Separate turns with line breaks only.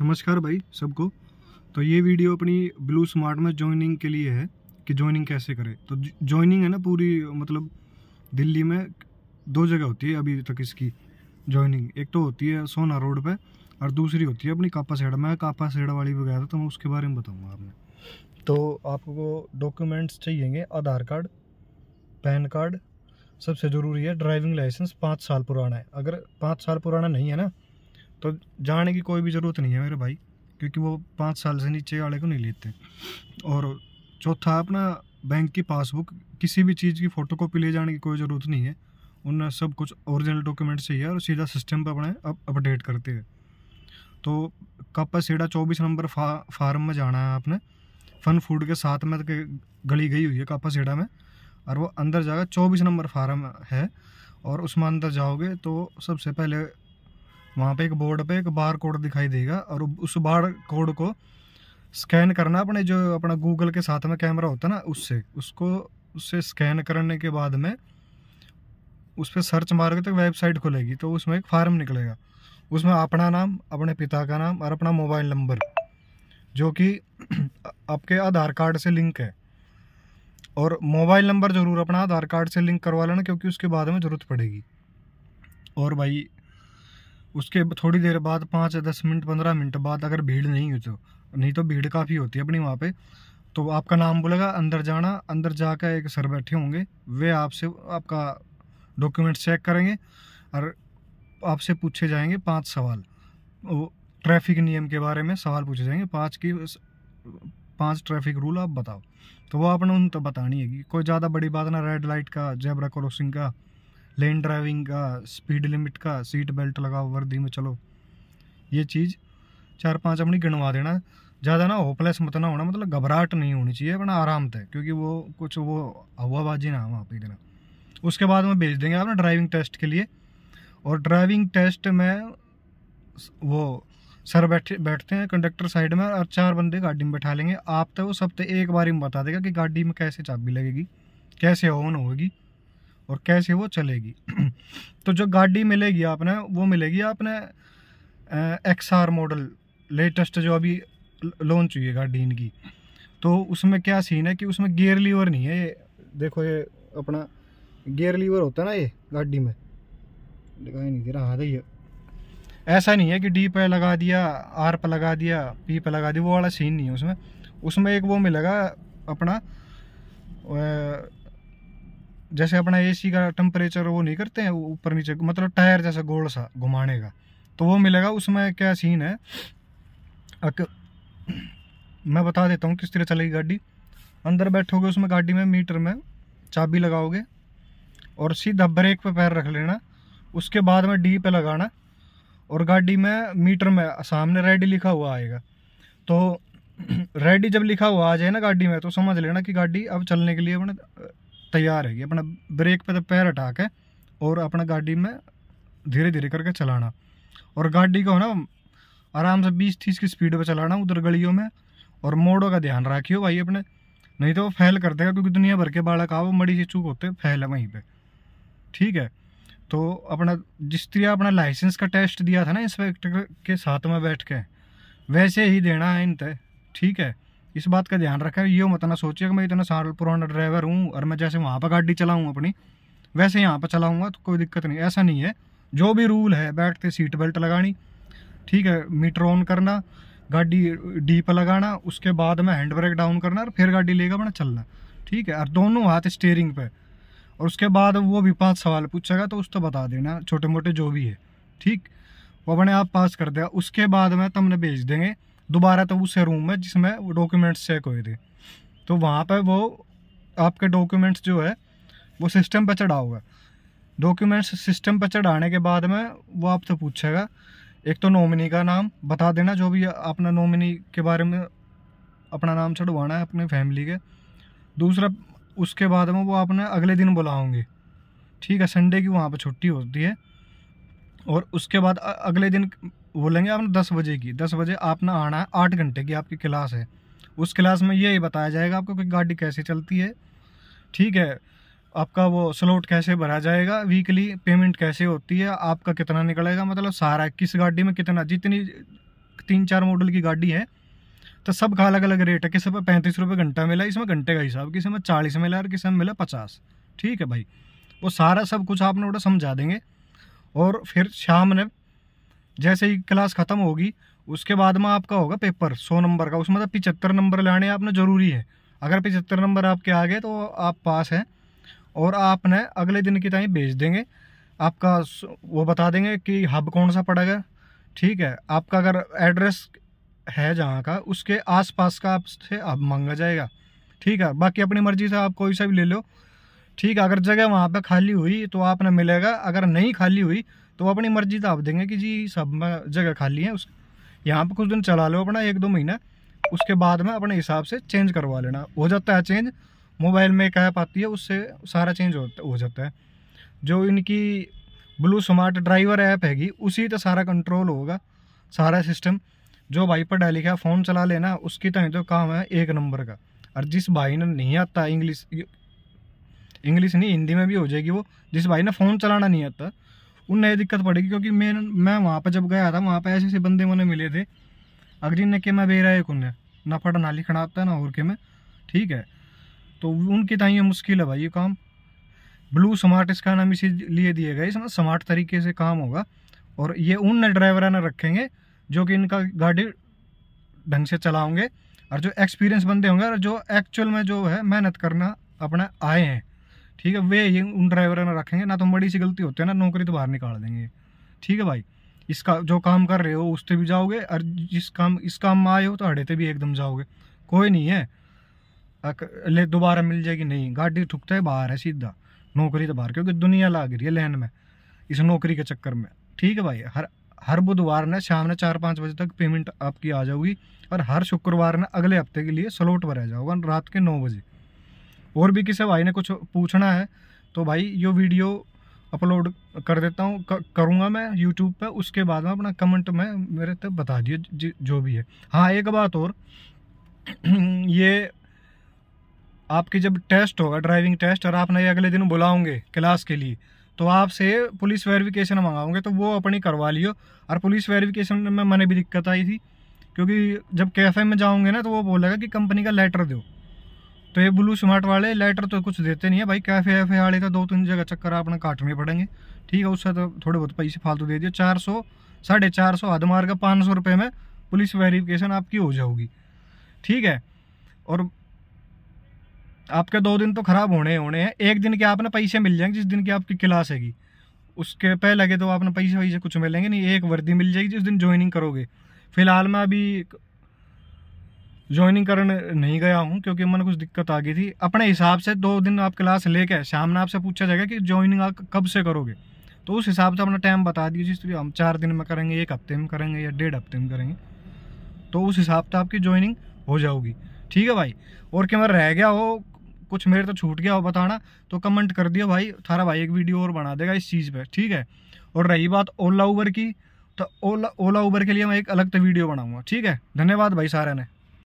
नमस्कार भाई सबको तो ये वीडियो अपनी ब्लू स्मार्ट में ज्वाइनिंग के लिए है कि ज्वाइनिंग कैसे करें तो ज्वाइनिंग है ना पूरी मतलब दिल्ली में दो जगह होती है अभी तक इसकी ज्वाइनिंग एक तो होती है सोना रोड पे और दूसरी होती है अपनी कापा सेड़ा मैं कापा सेड़ा वाली भी गया था तो मैं उसके बारे में बताऊँगा आपने तो आपको डॉक्यूमेंट्स चाहिएंगे आधार कार्ड पैन कार्ड सबसे ज़रूरी है ड्राइविंग लाइसेंस पाँच साल पुराना है अगर पाँच साल पुराना नहीं है ना तो जाने की कोई भी ज़रूरत नहीं है मेरे भाई क्योंकि वो पाँच साल से नीचे वाले को नहीं लेते और चौथा अपना बैंक की पासबुक किसी भी चीज़ की फ़ोटोकॉपी ले जाने की कोई ज़रूरत नहीं है उन सब कुछ ओरिजिनल डॉक्यूमेंट से ही है और सीधा सिस्टम पर अपने अब अपडेट करते हैं तो कापा सीढ़ा चौबीस नंबर फा फार्म में जाना है आपने फन फूड के साथ में के गली गई हुई है कापा सीढ़ा में और वो अंदर जाएगा चौबीस नंबर फार्म है और उसमें अंदर जाओगे तो सबसे पहले वहाँ पे एक बोर्ड पे एक बार कोड दिखाई देगा और उस बार कोड को स्कैन करना अपने जो अपना गूगल के साथ में कैमरा होता है ना उससे उसको उससे स्कैन करने के बाद में उस पर सर्च मारोगे तो वेबसाइट खुलेगी तो उसमें एक फार्म निकलेगा उसमें अपना नाम अपने पिता का नाम और अपना मोबाइल नंबर जो कि आपके आधार कार्ड से लिंक है और मोबाइल नंबर ज़रूर अपना आधार कार्ड से लिंक करवा लेना क्योंकि उसके बाद में ज़रूरत पड़ेगी और भाई उसके थोड़ी देर बाद पाँच या दस मिनट पंद्रह मिनट बाद अगर भीड़ नहीं हुई तो नहीं तो भीड़ काफ़ी होती है अपनी वहाँ पे तो आपका नाम बोलेगा अंदर जाना अंदर जाकर एक सर बैठे होंगे वे आपसे आपका डॉक्यूमेंट चेक करेंगे और आपसे पूछे जाएंगे पांच सवाल वो ट्रैफिक नियम के बारे में सवाल पूछे जाएंगे पांच की पांच ट्रैफिक रूल आप बताओ तो वो आपने उन तो बतानी है कि कोई ज़्यादा बड़ी बात ना रेड लाइट का जेबरा क्रॉसिंग का लेन ड्राइविंग का स्पीड लिमिट का सीट बेल्ट लगाओ वर्दी में चलो ये चीज़ चार पांच अपनी गिनवा देना ज़्यादा ना होपलेस मत ना होना मतलब घबराहट नहीं होनी चाहिए अपना आराम से क्योंकि वो कुछ वो हवाबाजी ना वहाँ पे देना उसके बाद में भेज देंगे आप ना ड्राइविंग टेस्ट के लिए और ड्राइविंग टेस्ट में वो सर बैठे बैठते हैं कंडक्टर साइड में और चार बंदे गाड़ी में बैठा लेंगे आप तो वो सब तो एक बार ही बता देगा कि गाड़ी में कैसे चाबी लगेगी कैसे ऑन होगी और कैसे वो चलेगी तो जो गाड़ी मिलेगी आपने वो मिलेगी आपने एक्स आर मॉडल लेटेस्ट जो अभी लॉन्च हुई है गाड़ी इनकी तो उसमें क्या सीन है कि उसमें गेयर लीवर नहीं है ये देखो ये अपना गेयर लीवर होता है ना ये गाड़ी में दिखाई नहीं दे रहा हाँ ये ऐसा नहीं है कि डी पे लगा दिया आर पे लगा दिया पी पे लगा दिया वो वाला सीन नहीं है उसमें उसमें एक वो मिलेगा अपना जैसे अपना एसी का टेम्परेचर वो नहीं करते हैं ऊपर नीचे मतलब टायर जैसा गोल सा घुमाने का तो वो मिलेगा उसमें क्या सीन है अक, मैं बता देता हूँ किस तरह चलेगी गाड़ी अंदर बैठोगे उसमें गाड़ी में मीटर में चाबी लगाओगे और सीधा ब्रेक पे पैर रख लेना उसके बाद में डी पे लगाना और गाड़ी में मीटर में सामने रेडी लिखा हुआ आएगा तो रेडी जब लिखा हुआ आ जाए ना गाड़ी में तो समझ लेना कि गाड़ी अब चलने के लिए अपने तैयार है अपना ब्रेक पे तो पैर हटा के और अपना गाड़ी में धीरे धीरे करके चलाना और गाड़ी को ना आराम से बीस तीस की स्पीड पर चलाना उधर गलियों में और मोड़ों का ध्यान रखियो भाई अपने नहीं तो वो फैल कर देगा क्योंकि दुनिया भर के बालक आओ मड़ी से चूक होते फैल है वहीं पर ठीक है तो अपना जिस तरह अपना लाइसेंस का टेस्ट दिया था ना इंस्पेक्टर के साथ में बैठ के वैसे ही देना है इन तय ठीक है इस बात का ध्यान रखा ये मत ना सोचिए कि मैं इतना साल पुराना ड्राइवर हूँ और मैं जैसे वहाँ पर गाड़ी चलाऊँ अपनी वैसे यहाँ पर चलाऊँगा तो कोई दिक्कत नहीं ऐसा नहीं है जो भी रूल है बैठते सीट बेल्ट लगानी ठीक है मीटर ऑन करना गाड़ी डीप लगाना उसके बाद में हैंड ब्रेक डाउन करना और फिर गाड़ी लेगा अपना चलना ठीक है और दोनों हाथ स्टेयरिंग पे और उसके बाद वो भी पाँच सवाल पूछेगा तो उस तो बता देना छोटे मोटे जो भी है ठीक वो अपने आप पास कर देगा उसके बाद में तुमने भेज देंगे दोबारा तो उस रूम में जिसमें वो डॉक्यूमेंट्स चेक हुए थे तो वहाँ पर वो आपके डॉक्यूमेंट्स जो है वो सिस्टम पर चढ़ा है डॉक्यूमेंट्स सिस्टम पर चढ़ाने के बाद में वो आपसे पूछेगा एक तो नॉमिनी का नाम बता देना जो भी अपना नॉमिनी के बारे में अपना नाम चढ़वाना है अपने फैमिली के दूसरा उसके बाद में वो आपने अगले दिन बुलाओगे ठीक है संडे की वहाँ पर छुट्टी होती है और उसके बाद अगले दिन बोलेंगे आपने दस बजे की दस बजे आपने आना है आठ घंटे की आपकी क्लास है उस क्लास में यही बताया जाएगा आपको कि गाड़ी कैसे चलती है ठीक है आपका वो स्लोट कैसे भरा जाएगा वीकली पेमेंट कैसे होती है आपका कितना निकलेगा मतलब सारा किस गाड़ी में कितना जितनी तीन चार मॉडल की गाड़ी है तो सब का अलग अलग रेट है किसी में पैंतीस रुपये घंटा मिला इसमें घंटे का हिसाब किसी में चालीस मिला और किसी में मिला पचास ठीक है भाई वो सारा सब कुछ आपने उड़ा समझा देंगे और फिर शाम ने जैसे ही क्लास ख़त्म होगी उसके बाद में आपका होगा पेपर सौ नंबर का उसमें तो पिचहत्तर नंबर लाने आपने ज़रूरी है अगर पिचहत्तर नंबर आपके आ गए तो आप पास हैं और आपने अगले दिन की ताई भेज देंगे आपका वो बता देंगे कि हब कौन सा पड़ेगा ठीक है आपका अगर एड्रेस है जहाँ का उसके आसपास का आपसे अब मांगा जाएगा ठीक है बाकी अपनी मर्ज़ी से आप कोई सा भी ले लो ठीक है अगर जगह वहाँ पे खाली हुई तो आपने मिलेगा अगर नहीं खाली हुई तो अपनी मर्जी तो आप देंगे कि जी सब में जगह खाली है उस यहाँ पर कुछ दिन चला लो अपना एक दो महीना उसके बाद में अपने हिसाब से चेंज करवा लेना हो जाता है चेंज मोबाइल में एक ऐप आती है उससे सारा चेंज हो जाता है जो इनकी ब्लू स्मार्ट ड्राइवर ऐप हैगी उसी तो सारा कंट्रोल होगा सारा सिस्टम जो भाई पर डाली क्या फ़ोन चला लेना उसकी तो तो काम है एक नंबर का और जिस भाई ने नहीं आता इंग्लिश इंग्लिश नहीं हिंदी में भी हो जाएगी वो जिस भाई ने फ़ोन चलाना नहीं आता उन दिक्कत पड़ेगी क्योंकि मैं मैं वहाँ पर जब गया था वहाँ पर ऐसे ऐसे बंदे मैंने मिले थे अगर जिनने के मैं बेरा एक उन्हें ना फटा ना लिखना आता है ना और के मैं ठीक है तो उनके ताइए मुश्किल है भाई ये काम ब्लू स्मार्ट इसका नाम इसीलिए दिए गए इसमें स्मार्ट तरीके से काम होगा और ये उन ड्राइवर ना रखेंगे जो कि इनका गाड़ी ढंग से चलाओगे और जो एक्सपीरियंस बंदे होंगे और जो एक्चुअल में जो है मेहनत करना अपना आए हैं ठीक है वे ये उन ड्राइवर ना रखेंगे ना तो बड़ी सी गलती होती है ना नौकरी तो बाहर निकाल देंगे ठीक है भाई इसका जो काम कर रहे हो उस पर भी जाओगे और जिस काम इस काम में आए हो तो हड़े भी एकदम जाओगे कोई नहीं है ले दोबारा मिल जाएगी नहीं गाड़ी ठुकता है बाहर है सीधा नौकरी तो बाहर क्योंकि दुनिया लाग रही है लहन में इस नौकरी के चक्कर में ठीक है भाई हर हर बुधवार ने शाम ने चार पाँच बजे तक पेमेंट आपकी आ जाओगी और हर शुक्रवार ने अगले हफ्ते के लिए स्लोट पर रह जाओगे रात के नौ बजे और भी किसी भाई ने कुछ पूछना है तो भाई ये वीडियो अपलोड कर देता हूँ करूँगा मैं यूट्यूब पे उसके बाद में अपना कमेंट में मेरे तक बता दिए जो भी है हाँ एक बात और ये आपकी जब टेस्ट होगा ड्राइविंग टेस्ट और आप नए अगले दिन बुलाओगे क्लास के लिए तो आपसे पुलिस वेरिफिकेशन मंगाओगे तो वो अपनी करवा लियो और पुलिस वेरिफिकेशन में मैंने भी दिक्कत आई थी क्योंकि जब कैफ़े में जाओगे ना तो वो बोलेगा कि कंपनी का लेटर दो तो ये ब्लू स्मार्ट वाले लेटर तो कुछ देते नहीं है भाई कैफे वैफे वाले का तो दो तीन जगह चक्कर अपने में पड़ेंगे ठीक है उससे तो थोड़े बहुत पैसे फालतू दे दिए चार सौ साढ़े चार सौ मार का पाँच सौ रुपये में पुलिस वेरिफिकेशन आपकी हो जाओगी ठीक है और आपके दो दिन तो ख़राब होने होने हैं एक दिन के आपने पैसे मिल जाएंगे जिस दिन की आपकी क्लास हैगी उसके पहले के तो आपने पैसे वैसे कुछ मिलेंगे नहीं एक वर्दी मिल जाएगी जिस दिन ज्वाइनिंग करोगे फिलहाल मैं अभी ज्वाइनिंग करने नहीं गया हूँ क्योंकि मैंने कुछ दिक्कत आ गई थी अपने हिसाब से दो दिन आप क्लास लेके शाम ने आपसे पूछा जाएगा कि ज्वाइनिंग आप कब से करोगे तो उस हिसाब से अपना टाइम बता दीजिए जिस हम चार दिन में करेंगे एक हफ्ते में करेंगे या डेढ़ हफ्ते में करेंगे तो उस हिसाब से आपकी ज्वाइनिंग हो जाओगी ठीक है भाई और क्या रह गया हो कुछ मेरे तो छूट गया हो बताना तो कमेंट कर दिया भाई थारा भाई एक वीडियो और बना देगा इस चीज़ पर ठीक है और रही बात ओला उबर की तो ओला ओला उबर के लिए मैं एक अलग तो वीडियो बनाऊँगा ठीक है धन्यवाद भाई सारा ने